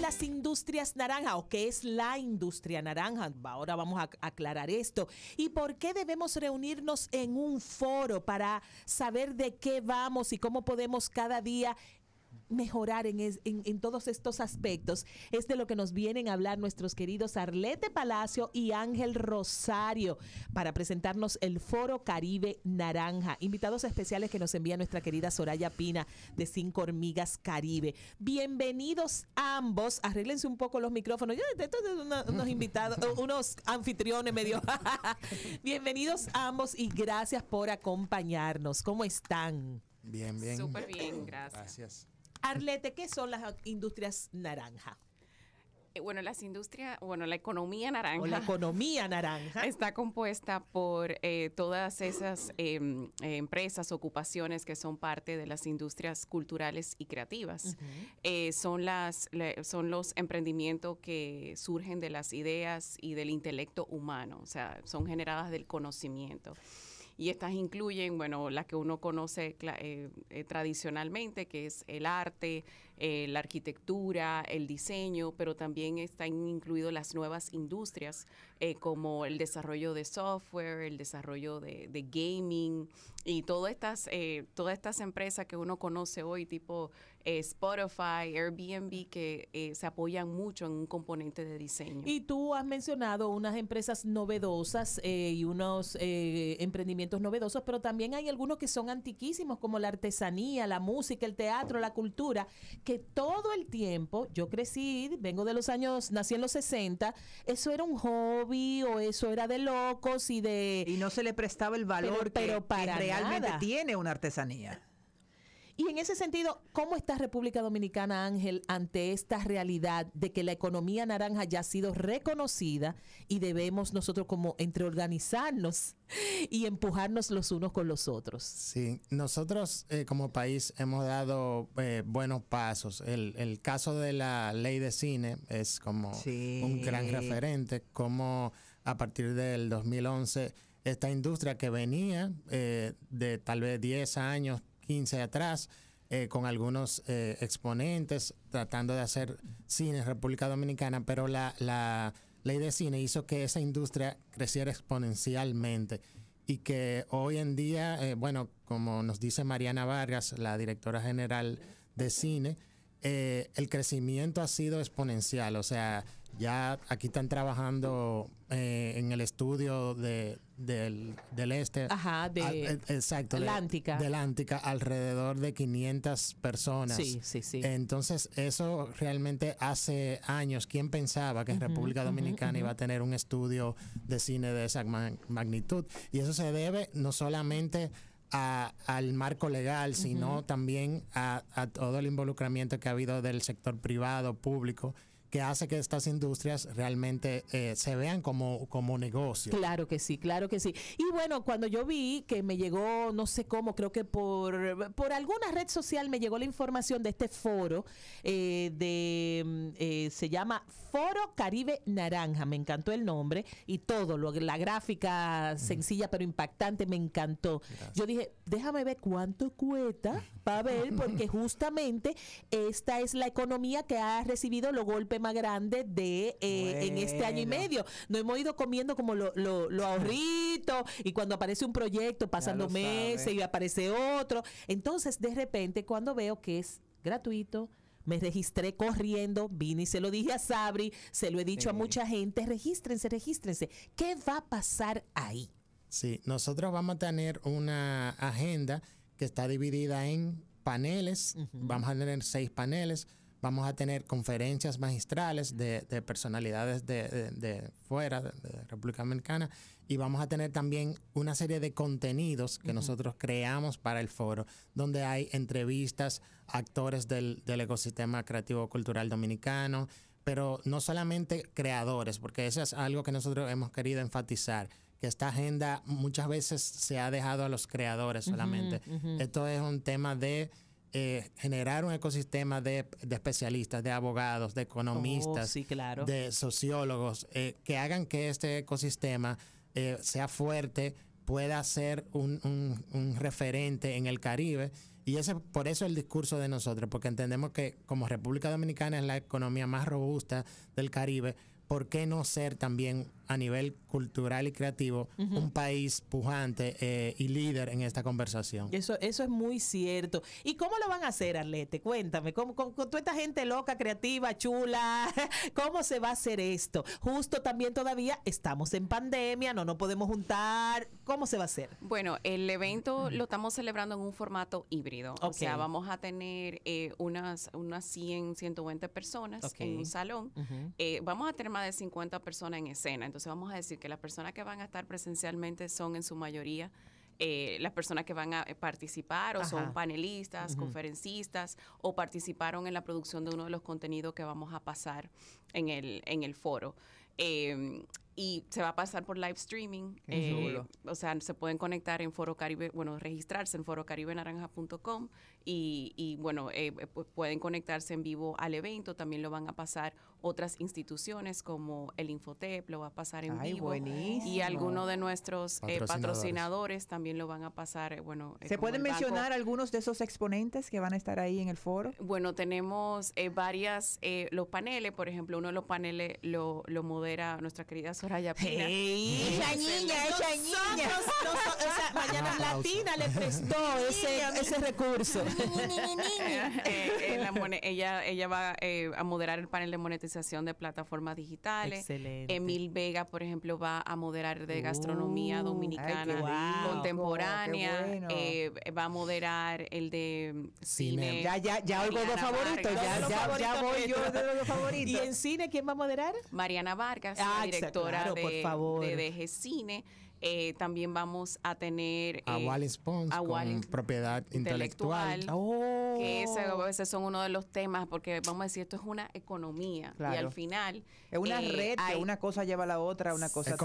las industrias naranja o qué es la industria naranja? Ahora vamos a aclarar esto. ¿Y por qué debemos reunirnos en un foro para saber de qué vamos y cómo podemos cada día mejorar en, todos estos aspectos es de lo que nos vienen a hablar nuestros queridos Arlete Palacio y Ángel Rosario para presentarnos el Foro Caribe Naranja. Invitados especiales que nos envía nuestra querida Soraya Pina de Cinco Hormigas Caribe. Bienvenidos ambos. Arréglense un poco los micrófonos. Yo detesto unos invitados, unos anfitriones medio. Bienvenidos ambos y gracias por acompañarnos. ¿Cómo están? Bien, bien. Súper bien, gracias. Gracias. Arlete, ¿qué son las industrias naranja? Eh, bueno, las industrias, bueno, la economía naranja. la economía naranja. Está compuesta por eh, todas esas em, empresas, ocupaciones que son parte de las industrias culturales y creativas. Eh, son, las, son los emprendimientos que surgen de las ideas y del intelecto humano, o sea, son generadas del conocimiento y estas incluyen, bueno, las que uno conoce eh, eh, tradicionalmente, que es el arte, eh, la arquitectura, el diseño, pero también están incluidas las nuevas industrias eh, como el desarrollo de software, el desarrollo de, gaming y todas estas, eh, todas estas empresas que uno conoce hoy, tipo Spotify, Airbnb, que se apoyan mucho en un componente de diseño. Y tú has mencionado unas empresas novedosas y unos emprendimientos novedosos, pero también hay algunos que son antiquísimos, como la artesanía, la música, el teatro, la cultura, todo el tiempo, yo crecí, vengo de los años, nací en los 60, eso era un hobby o eso era de locos y de... Y no se le prestaba el valor pero, que, para realmente tiene una artesanía. Y en ese sentido, ¿cómo está República Dominicana, Ángel, ante esta realidad de que la economía naranja ya ha sido reconocida y debemos nosotros como entre organizarnos y empujarnos los unos con los otros? Sí, nosotros eh, como país hemos dado eh, buenos pasos. El, el, caso de la ley de cine es como un gran referente, como a partir del 2011 esta industria que venía eh, de tal vez 10 años 15 atrás, eh, con algunos eh, exponentes tratando de hacer cine en República Dominicana, pero la, la ley de cine hizo que esa industria creciera exponencialmente y que hoy en día, eh, bueno, como nos dice Mariana Vargas, la directora general de cine, el crecimiento ha sido exponencial. O sea, ya aquí están trabajando en el estudio de, del, del este. de, e, Atlántica. Atlántica, alrededor de 500 personas. Entonces, eso realmente hace años, ¿quién pensaba que en República Dominicana iba a tener un estudio de cine de esa magnitud? Y eso se debe no solamente al marco legal, sino también a, a, todo el involucramiento que ha habido del sector privado, público que hace que estas industrias realmente eh, se vean como, como negocio. Claro que sí, claro que sí. Y bueno, cuando yo vi que me llegó, no sé cómo, creo que por, por alguna red social me llegó la información de este foro, eh, de, mm, eh, se llama Foro Caribe Naranja, me encantó el nombre y todo, lo, la gráfica sencilla pero impactante, me encantó. Yo dije, déjame ver cuánto cuesta para ver, porque justamente esta es la economía que ha recibido los golpes más grande de eh, en este año y medio. No hemos ido comiendo como lo, lo, ahorrito y cuando aparece un proyecto pasando meses y aparece otro. Entonces, de repente, cuando veo que es gratuito, me registré corriendo, vine y se lo dije a Sabri, se lo he dicho a mucha gente, regístrense, regístrense. ¿Qué va a pasar ahí? Sí, nosotros vamos a tener una agenda que está dividida en paneles, vamos a tener seis paneles vamos a tener conferencias magistrales de, personalidades de, de, fuera, de, República Dominicana, y vamos a tener también una serie de contenidos que nosotros creamos para el foro, donde hay entrevistas, actores del, ecosistema creativo cultural dominicano, pero no solamente creadores, porque eso es algo que nosotros hemos querido enfatizar que esta agenda muchas veces se ha dejado a los creadores solamente. Esto es un tema de eh, generar un ecosistema de, especialistas, de abogados, de economistas, oh, de sociólogos, eh, que hagan que este ecosistema eh, sea fuerte, pueda ser un, referente en el Caribe. Y ese, por eso el discurso de nosotros, porque entendemos que como República Dominicana es la economía más robusta del Caribe, ¿por qué no ser también a nivel cultural y creativo un país pujante eh, y líder en esta conversación. Eso, eso es muy cierto. ¿Y cómo lo van a hacer, Arlete? Cuéntame, ¿cómo, con, toda esta gente loca, creativa, chula, ¿cómo se va a hacer esto? Justo también todavía estamos en pandemia, no nos podemos juntar. ¿Cómo se va a hacer? Bueno, el evento lo estamos celebrando en un formato híbrido. O sea, vamos a tener eh, unas, unas 100, 120 personas en un salón. Eh, vamos a tener más de 50 personas en escena. Entonces, entonces vamos a decir que las personas que van a estar presencialmente son en su mayoría eh, las personas que van a eh, participar o son panelistas, conferencistas o participaron en la producción de uno de los contenidos que vamos a pasar en el, en el foro. Em, y se va a pasar por live streaming. Eh, o sea, se pueden conectar en Foro Caribe, bueno, registrarse en forocaribenaranja.com y, y bueno, pueden conectarse en vivo al evento. También lo van a pasar otras instituciones como el Infotep, lo va a pasar en vivo. Y algunos de nuestros eh, patrocinadores. también lo van a pasar. Eh, bueno, eh, ¿Se pueden mencionar algunos de esos exponentes que van a estar ahí en el foro? Bueno, tenemos varias, los paneles, por ejemplo, uno de los paneles lo, lo modera nuestra querida Soraya Pina. niña, esa niña. mañana Latina le prestó ese, recurso. ella, ella va a moderar el panel de monetización de plataformas digitales. Emil Vega, por ejemplo, va a moderar de gastronomía uh, dominicana contemporánea. Eh, va a moderar el de cine. ya, ya, ya oigo dos favoritos. Ya, ya, ya, voy yo de los favoritos. ¿Y en cine quién va a moderar? Mariana Vargas, ah, directora de, de DG Cine. Eh, también vamos a tener a eh, propiedad intelectual, que oh. ese, a veces son uno de los temas porque vamos a decir esto es una economía y al final es una eh, red una cosa lleva a la otra una cosa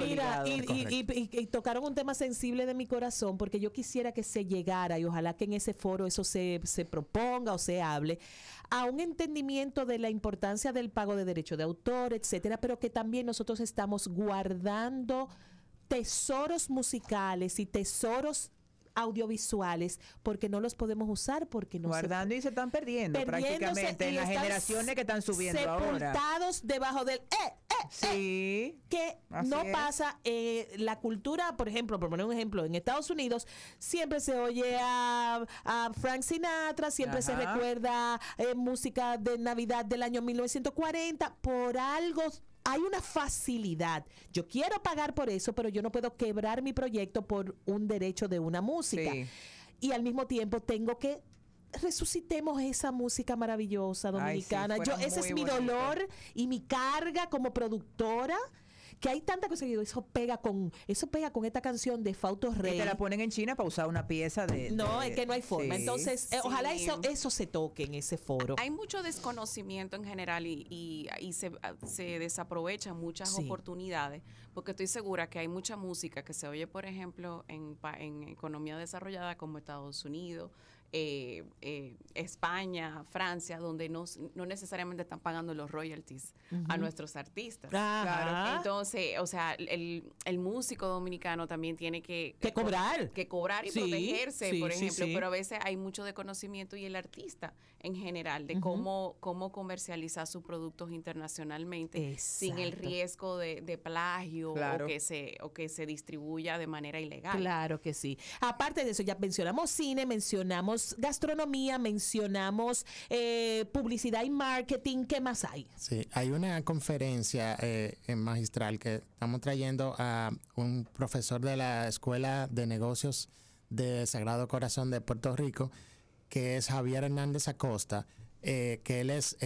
mira y, y, tocaron un tema sensible de mi corazón porque yo quisiera que se llegara y ojalá que en ese foro eso se, se proponga o se hable a un entendimiento de la importancia del pago de derecho de autor etcétera pero que también nosotros estamos guardando tesoros musicales y tesoros audiovisuales porque no los podemos usar porque no guardando y se están perdiendo prácticamente en las generaciones que están subiendo sepultados debajo del eh, eh, eh sí, que no pasa eh, la cultura por ejemplo por poner un ejemplo en Estados Unidos siempre se oye a, Frank Sinatra siempre se recuerda eh, música de Navidad del año 1940 por algo hay una facilidad. Yo quiero pagar por eso, pero yo no puedo quebrar mi proyecto por un derecho de una música. Y al mismo tiempo tengo que resucitemos esa música maravillosa dominicana. yo ese es mi dolor y mi carga como productora que hay tanta cosa que digo, eso pega con, eso pega con esta canción de Fausto Rey. Que te la ponen en China para usar una pieza de. No, es que no hay forma. Entonces, eh, ojalá eso, eso se toque en ese foro. Hay mucho desconocimiento en general y, y, se, se, desaprovechan muchas oportunidades, porque estoy segura que hay mucha música que se oye, por ejemplo, en, en economía desarrollada como Estados Unidos, eh, eh, España, Francia, donde no, necesariamente están pagando los royalties a nuestros artistas. Entonces, o sea, el, el, músico dominicano también tiene que... cobrar. Que cobrar y protegerse, por ejemplo. pero a veces hay mucho de conocimiento y el artista en general de cómo, cómo comercializar sus productos internacionalmente sin el riesgo de, plagio o, que se, o que se distribuya de manera ilegal. Claro que sí. Aparte de eso, ya mencionamos cine, mencionamos gastronomía, mencionamos eh, publicidad y marketing. ¿Qué más hay? Sí, hay una conferencia eh, en magistral que estamos trayendo a un profesor de la Escuela de Negocios de Sagrado Corazón de Puerto Rico, que es Javier Hernández Acosta, eh, que él es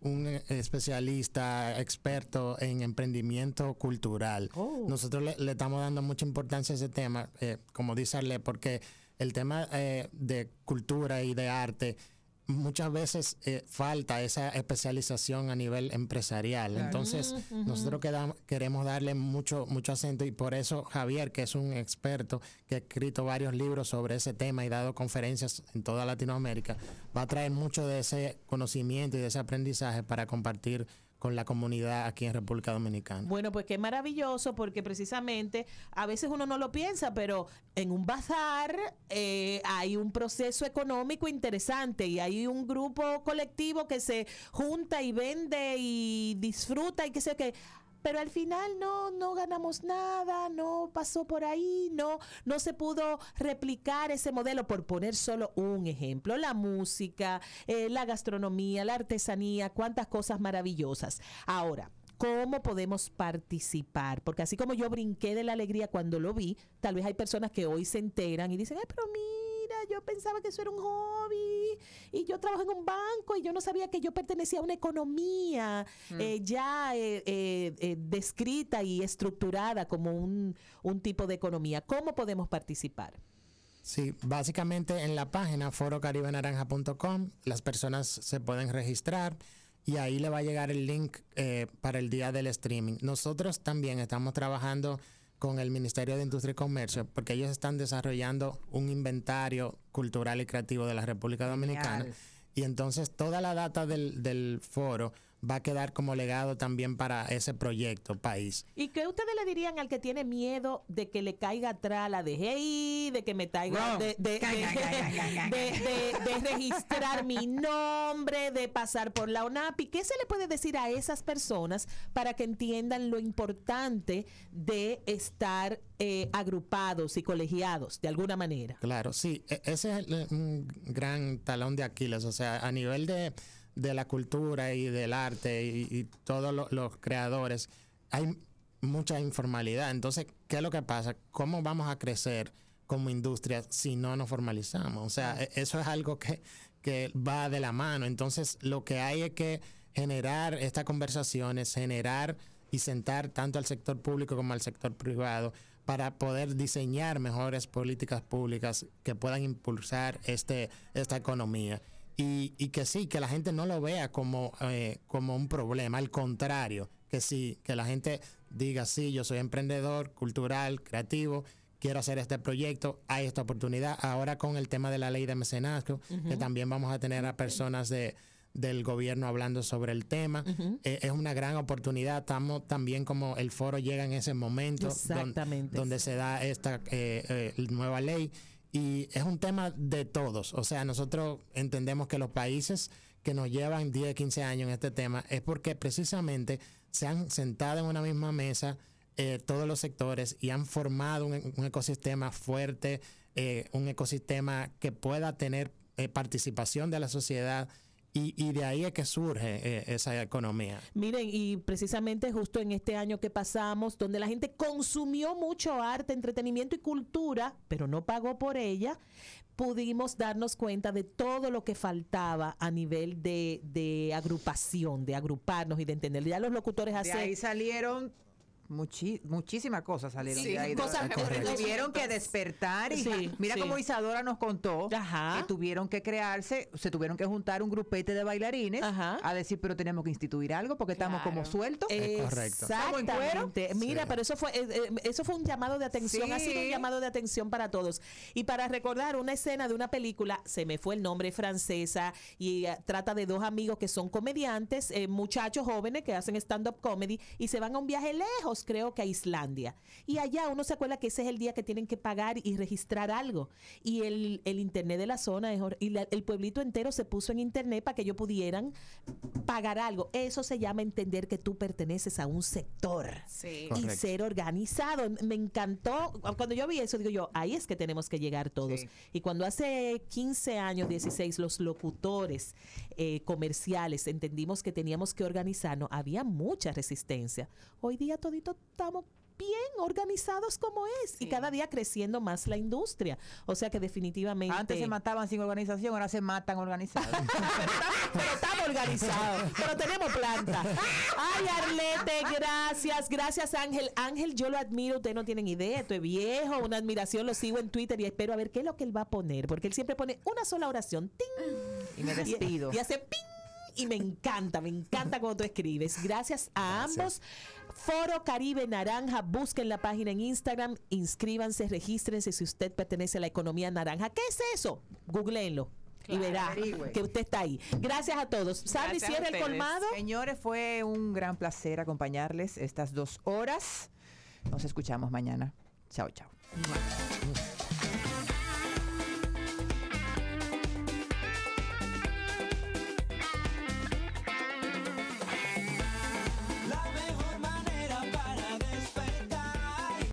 un especialista, experto en emprendimiento cultural. Oh. Nosotros le, estamos dando mucha importancia a ese tema, como dice Arle, porque el tema eh, de cultura y de arte, muchas veces eh, falta esa especialización a nivel empresarial. Entonces, mm, nosotros queremos darle mucho, mucho acento y por eso Javier, que es un experto, que ha escrito varios libros sobre ese tema y dado conferencias en toda Latinoamérica, va a traer mucho de ese conocimiento y de ese aprendizaje para compartir con la comunidad aquí en República Dominicana. Bueno, pues qué maravilloso, porque precisamente a veces uno no lo piensa, pero en un bazar eh, hay un proceso económico interesante y hay un grupo colectivo que se junta y vende y disfruta y qué sé que pero al final no, no ganamos nada, no pasó por ahí, no, no se pudo replicar ese modelo, por poner solo un ejemplo, la música, eh, la gastronomía, la artesanía, cuántas cosas maravillosas. Ahora, cómo podemos participar. Porque así como yo brinqué de la alegría cuando lo vi, tal vez hay personas que hoy se enteran y dicen, ay, pero mira yo pensaba que eso era un hobby y yo trabajo en un banco y yo no sabía que yo pertenecía a una economía mm. eh, ya eh, eh, descrita y estructurada como un, un tipo de economía. ¿Cómo podemos participar? Sí, básicamente en la página forocaribenaranja.com las personas se pueden registrar y ahí le va a llegar el link para el día del streaming. Nosotros también estamos trabajando con el Ministerio de Industria y Comercio, porque ellos están desarrollando un inventario cultural y creativo de la República Dominicana. Y entonces toda la data del, del foro va a quedar como legado también para ese proyecto, país. ¿Y qué ustedes le dirían al que tiene miedo de que le caiga atrás la DGI, de que me caiga, de, registrar mi nombre, de pasar por la ONAPI? ¿Qué se le puede decir a esas personas para que entiendan lo importante de estar eh, agrupados y colegiados de alguna manera? Claro, sí, e, ese es un gran talón de Aquiles, o sea, a nivel de de la cultura y del arte y, todos los creadores, hay mucha informalidad. Entonces, ¿qué es lo que pasa? ¿Cómo vamos a crecer como industria si no nos formalizamos? O sea, eso es algo que, va de la mano. Entonces, lo que hay es que generar estas conversaciones, generar y sentar tanto al sector público como al sector privado para poder diseñar mejores políticas públicas que puedan impulsar este, esta economía y, que sí, que la gente no lo vea como, eh, como un problema, al contrario, que sí, que la gente diga, sí, yo soy emprendedor, cultural, creativo, quiero hacer este proyecto, hay esta oportunidad. Ahora con el tema de la ley de mecenazgo, que también vamos a tener a personas de, del gobierno hablando sobre el tema. Eh, es una gran oportunidad. Estamos también como el foro llega en ese momento donde, se da esta eh, nueva ley y es un tema de todos. O sea, nosotros entendemos que los países que nos llevan 10, 15 años en este tema es porque precisamente se han sentado en una misma mesa eh, todos los sectores y han formado un, ecosistema fuerte, eh, un ecosistema que pueda tener eh, participación de la sociedad y, y, de ahí es que surge eh, esa economía. Miren, y precisamente justo en este año que pasamos, donde la gente consumió mucho arte, entretenimiento y cultura, pero no pagó por ella, pudimos darnos cuenta de todo lo que faltaba a nivel de, de agrupación, de agruparnos y de entender. Ya los locutores hacen... De ahí salieron muchísimas cosas salieron de Cosas tuvieron que despertar. y Mira como Isadora nos contó que tuvieron que crearse, se tuvieron que juntar un grupete de bailarines a decir, pero tenemos que instituir algo porque estamos como sueltos. Exactamente. Mira, pero eso fue, eh, eh, eso fue un llamado de atención, ha sido un llamado de atención para todos. Y para recordar una escena de una película, se me fue el nombre francesa, y eh, trata de dos amigos que son comediantes, muchachos jóvenes que hacen stand-up comedy y se van a un viaje lejos creo que a Islandia. Y allá uno se acuerda que ese es el día que tienen que pagar y registrar algo. Y el, internet de la zona y el pueblito entero se puso en internet para que ellos pudieran pagar algo. Eso se llama entender que tú perteneces a un sector y ser organizado. Me encantó. Cuando yo vi eso, digo yo, ahí es que tenemos que llegar todos. Y cuando hace 15 años, 16, los locutores eh, comerciales entendimos que teníamos que organizarnos, había mucha resistencia. Hoy día todito estamos bien organizados como es y cada día creciendo más la industria. O sea que definitivamente... Antes se mataban sin organización, ahora se matan organizados. pero estamos organizados, pero tenemos planta. Ay, Arlete, gracias, gracias Ángel. Ángel, yo lo admiro, ustedes no tienen idea, tú es viejo, una admiración, lo sigo en Twitter y espero a ver qué es lo que él va a poner, porque él siempre pone una sola oración, ting, y me despido. Y, hace ping, y me encanta, me encanta cuando tú escribes. Gracias a ambos. Foro Caribe Naranja, busquen la página en Instagram, inscríbanse, regístrense si usted pertenece a la economía naranja. ¿Qué es eso? Googleenlo. y verá que usted está ahí. Gracias a todos. Sandy, cierra el colmado. Señores, fue un gran placer acompañarles estas dos horas. Nos escuchamos mañana. Chao, chao.